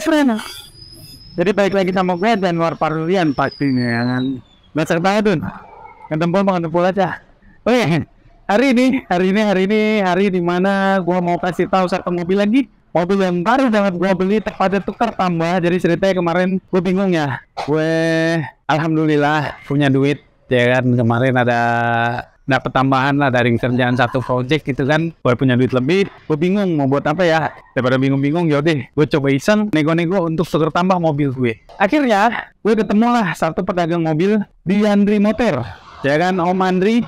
sebenarnya jadi baik lagi sama gue dan luar parulian pastinya ya kan Besar banget dun Ngedempul ngedempul aja Oke iya. Hari ini, hari ini, hari ini, hari di mana gue mau kasih tahu satu mobil lagi mobil yang baru banget gue beli pada tukar tambah jadi ceritanya kemarin gue bingung ya gue alhamdulillah punya duit ya kan kemarin ada dapat nah, tambahan lah dari kerjaan satu project gitu kan gue punya duit lebih gue bingung mau buat apa ya daripada bingung-bingung yaudah gue coba iseng nego-nego untuk segera tambah mobil gue akhirnya gue ketemu lah satu pedagang mobil di Andri Motor ya kan Om Andri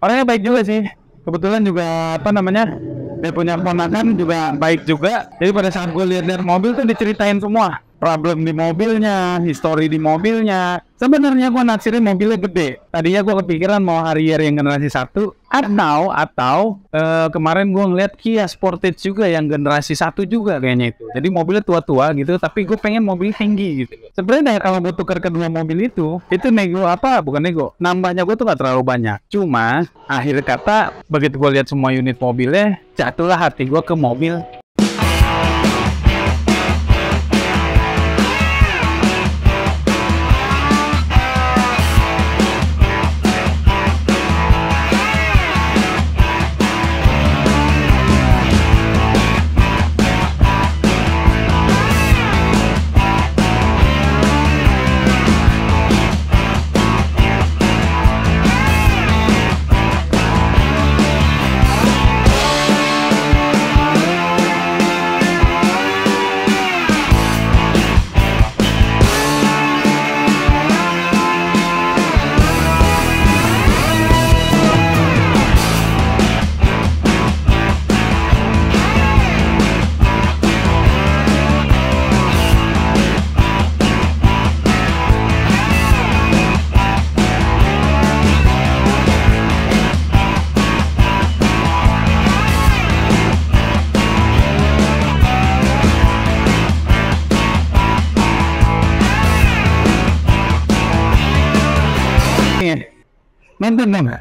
orangnya baik juga sih kebetulan juga apa namanya dia punya ponakan juga baik juga jadi pada saat gue lihat lihat mobil tuh diceritain semua problem di mobilnya, history di mobilnya. Sebenarnya gue naksirin mobilnya gede. Tadinya gue kepikiran mau Harrier yang generasi satu, atau atau uh, kemarin gue ngeliat Kia Sportage juga yang generasi satu juga kayaknya itu. Jadi mobilnya tua-tua gitu, tapi gue pengen mobil tinggi gitu. Sebenarnya kalau gue tukar kedua mobil itu, itu nego apa? Bukan nego. Nambahnya gue tuh gak terlalu banyak. Cuma akhir kata begitu gue lihat semua unit mobilnya, jatuhlah hati gue ke mobil Mantan nama.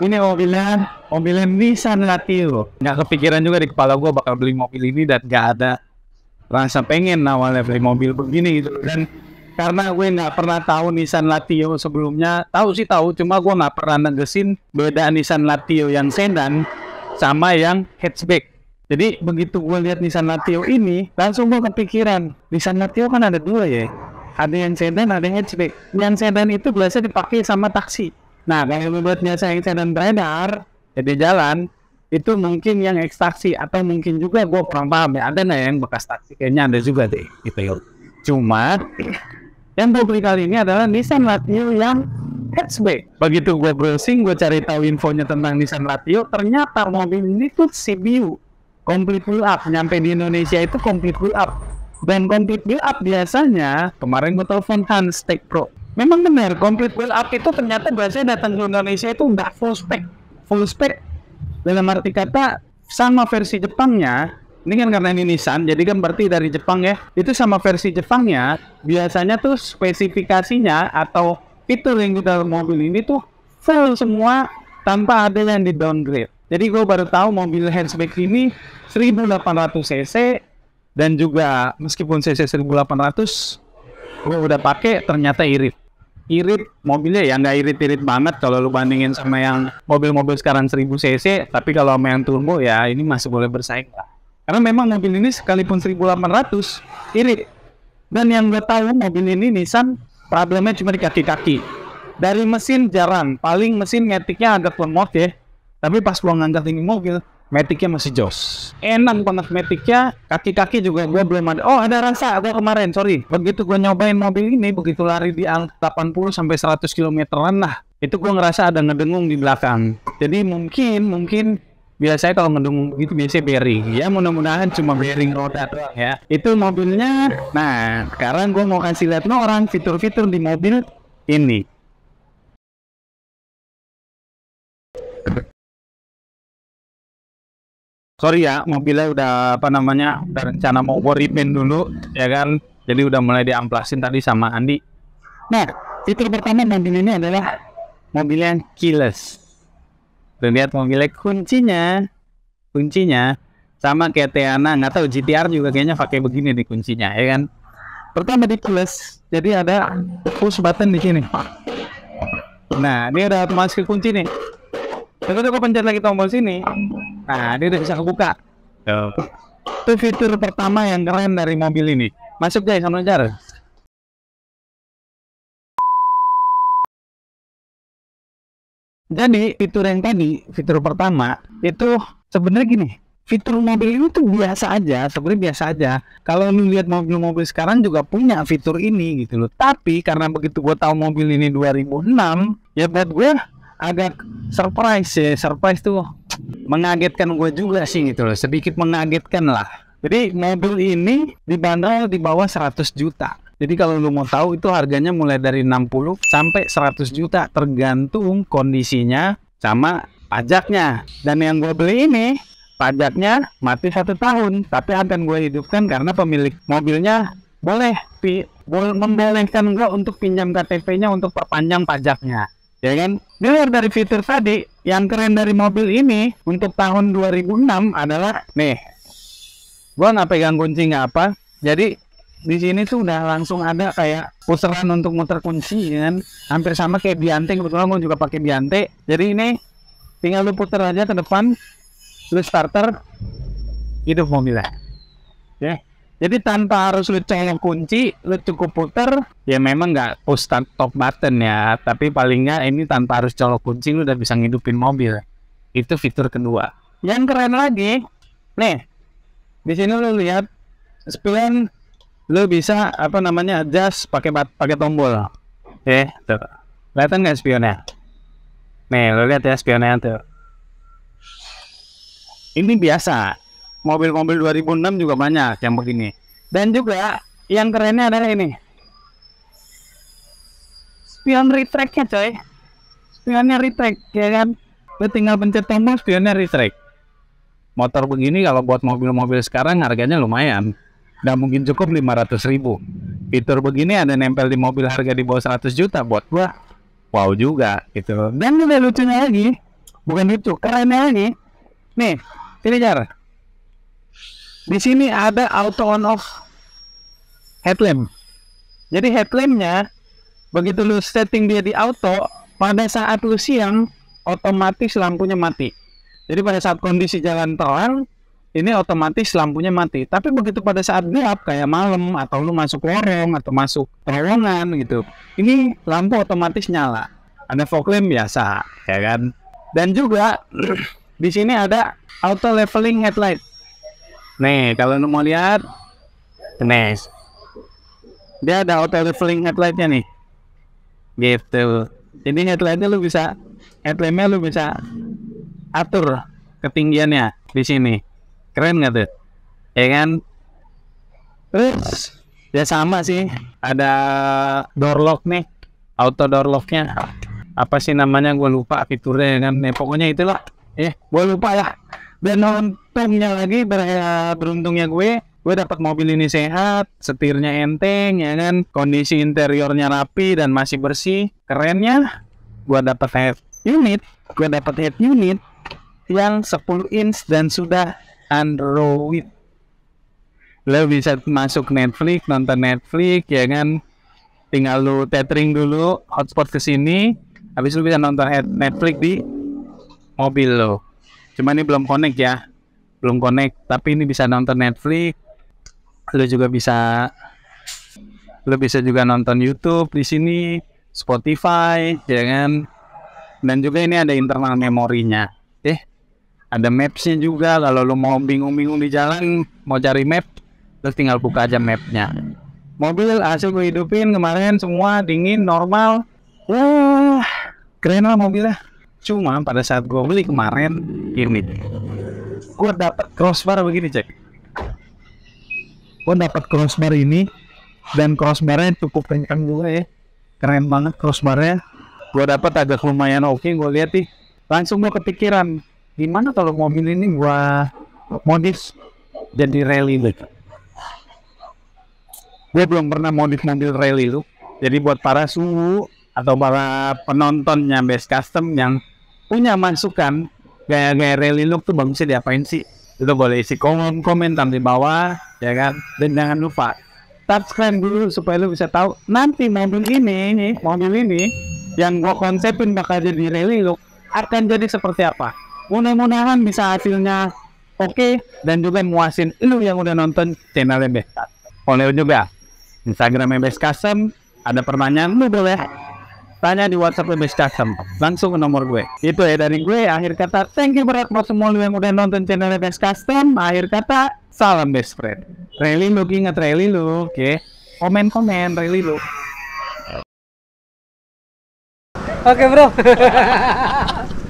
ini mobilnya, mobilnya Nissan Latio Gak kepikiran juga di kepala gue bakal beli mobil ini dan gak ada rasa pengen awalnya beli mobil begini gitu dan karena gue nggak pernah tahu Nissan Latio sebelumnya tahu sih tahu cuma gue nggak pernah negesin beda Nissan Latio yang sedan sama yang hatchback jadi begitu gue lihat Nissan Latio ini langsung gue kepikiran Nissan Latio kan ada dua ya ada yang sedan ada yang hatchback. yang sedan itu biasa dipakai sama taksi nah kalau membuatnya biasa yang sedan beredar jadi ya jalan itu mungkin yang ekstaksi atau mungkin juga gue kurang paham ya ada nah yang bekas taksi kayaknya ada juga deh gitu ya cuma yang publik kali ini adalah Nissan Latio yang hatchback begitu gue browsing gue cari tahu infonya tentang Nissan Latio ternyata mobil ini tuh CBU complete pull up nyampe di Indonesia itu complete pull up Band Complete Build Up biasanya kemarin gue telepon Hans Tech Pro. Memang benar, Complete Build Up itu ternyata biasanya datang ke Indonesia itu nggak full spec. Full spec dalam arti kata sama versi Jepangnya ini kan karena ini Nissan, jadi kan berarti dari Jepang ya. Itu sama versi Jepangnya, biasanya tuh spesifikasinya atau fitur yang di dalam mobil ini tuh full semua tanpa ada yang di downgrade. Jadi gue baru tahu mobil hatchback ini 1800 cc dan juga meskipun CC 1800 gue udah pakai ternyata irit irit mobilnya ya nggak irit-irit banget kalau lu bandingin sama yang mobil-mobil sekarang 1000 cc tapi kalau sama yang turbo ya ini masih boleh bersaing lah karena memang mobil ini sekalipun 1800 irit dan yang gue tahu mobil ini Nissan problemnya cuma di kaki-kaki dari mesin jarang paling mesin ngetiknya agak lemot ya tapi pas gua ngangkat ini mobil metiknya masih jos enak banget metiknya kaki-kaki juga gue belum ada oh ada rasa gue kemarin sorry begitu gue nyobain mobil ini begitu lari di angka 80 sampai 100 kilometeran lah itu gue ngerasa ada ngedengung di belakang jadi mungkin mungkin biasanya kalau ngedengung begitu biasanya bearing ya mudah-mudahan cuma bearing roda doang ya itu mobilnya nah sekarang gue mau kasih lihat no orang fitur-fitur di mobil ini sorry ya mobilnya udah apa namanya udah rencana mau waripin dulu ya kan jadi udah mulai diamplasin tadi sama Andi nah fitur pertama nanti ini adalah mobil yang keyless dan lihat mobilnya kuncinya kuncinya sama kayak Tiana nggak tahu GTR juga kayaknya pakai begini nih kuncinya ya kan pertama di keyless jadi ada push button di sini nah ini ada otomatis kunci nih Terus aku pencet lagi tombol sini, Nah, ini udah bisa kebuka. Tuh. Itu fitur pertama yang keren dari mobil ini. Masuk deh sama jar. Jadi fitur yang tadi, fitur pertama itu sebenarnya gini, fitur mobil ini tuh biasa aja, sebenarnya biasa aja. Kalau lu lihat mobil-mobil sekarang juga punya fitur ini gitu loh. Tapi karena begitu gue tahu mobil ini 2006, ya buat gue agak surprise ya, surprise tuh mengagetkan gue juga sih gitu loh sedikit mengagetkan lah jadi mobil ini dibanderol di bawah 100 juta jadi kalau lu mau tahu itu harganya mulai dari 60 sampai 100 juta tergantung kondisinya sama pajaknya dan yang gue beli ini pajaknya mati satu tahun tapi akan gue hidupkan karena pemilik mobilnya boleh pi boleh membolehkan gue untuk pinjam KTP-nya untuk perpanjang pajaknya ya kan dilihat dari fitur tadi yang keren dari mobil ini untuk tahun 2006 adalah nih. Gua nggak pegang kunci nggak apa. Jadi di sini tuh udah langsung ada kayak puseran untuk muter kunci ya kan. Hampir sama kayak Biante kebetulan gua juga pakai Biante. Jadi ini tinggal lu puter aja ke depan, lu starter, itu mobilnya. Ya. Yeah. Jadi tanpa harus lu cengeng kunci, lu cukup puter, ya memang nggak push top button ya, tapi palingnya ini tanpa harus colok kunci lu udah bisa ngidupin mobil. Itu fitur kedua. Yang keren lagi, nih, di sini lu lihat spion lu bisa apa namanya adjust pakai pakai tombol. Eh, tuh. Kelihatan nggak spionnya? Nih, lu lihat ya spionnya tuh. Ini biasa, mobil-mobil 2006 juga banyak yang begini dan juga yang kerennya adalah ini spion retractnya coy spionnya retract, ya kan Lo tinggal pencet tombol spionnya retract. motor begini kalau buat mobil-mobil sekarang harganya lumayan dan mungkin cukup 500 ribu fitur begini ada nempel di mobil harga di bawah 100 juta buat gua wow juga gitu dan lebih lucunya lagi bukan lucu kerennya lagi nih ini cara di sini ada auto on off headlamp. Jadi headlampnya begitu lu setting dia di auto, pada saat lu siang otomatis lampunya mati. Jadi pada saat kondisi jalan terang ini otomatis lampunya mati. Tapi begitu pada saat gelap kayak malam atau lu masuk lorong atau masuk terowongan gitu, ini lampu otomatis nyala. Ada fog lamp biasa, ya kan? Dan juga di sini ada auto leveling headlight. Nih, kalau mau lihat, tenis. Dia ada auto leveling headlightnya nih. Gitu. Jadi headlightnya lu bisa, headlampnya lu bisa atur ketinggiannya di sini. Keren nggak tuh? Ya kan? Terus ya sama sih. Ada door lock nih, auto door locknya. Apa sih namanya? Gue lupa fiturnya ya kan. Nih, pokoknya itulah. Eh, gue lupa ya dan untungnya lagi ber ya, beruntungnya gue gue dapat mobil ini sehat, setirnya enteng, ya kan, kondisi interiornya rapi dan masih bersih. Kerennya, gue dapat head unit, gue dapat head unit yang 10 inch dan sudah Android. Lo bisa masuk Netflix, nonton Netflix, ya kan, tinggal lo tethering dulu hotspot ke sini, habis lo bisa nonton Netflix di mobil lo. Cuma ini belum connect ya. Belum connect, tapi ini bisa nonton Netflix. Lu juga bisa lu bisa juga nonton YouTube di sini, Spotify, ya kan? Dan juga ini ada internal memorinya. Eh, ada mapsnya juga. Kalau lu mau bingung-bingung di jalan, mau cari map, lu tinggal buka aja mapnya. Mobil hasil gue hidupin kemarin semua dingin normal. Wah, keren lah mobilnya. Cuma pada saat gue beli kemarin ini, gue dapat crossbar begini cek. Gue dapat crossbar ini dan crossbarnya cukup kencang juga ya. Keren banget crossbarnya. Gue dapat agak lumayan oke. Okay. Gue lihat nih, langsung gue kepikiran gimana kalau mobil ini gue modif jadi rally look. Gue belum pernah modif mobil rally look. Jadi buat para suhu atau para penonton best custom yang punya masukan gaya-gaya Relilux tuh bagusnya diapain sih itu boleh isi komen komentar di bawah ya kan dan jangan lupa subscribe dulu supaya lu bisa tahu nanti mobil ini nih mobil ini yang gua konsepin bakal jadi Relilux akan jadi seperti apa mudah-mudahan bisa hasilnya oke okay, dan juga muasin lu yang udah nonton channel MBS oleh juga Instagram MBS Kasem ada pertanyaan lu boleh tanya di WhatsApp lebih Custom langsung ke nomor gue itu ya dari gue akhir kata thank you berat buat semua yang udah nonton channel Best Custom akhir kata salam best friend Rally lu ingat Rally lu oke okay. komen komen Rally lu oke okay, bro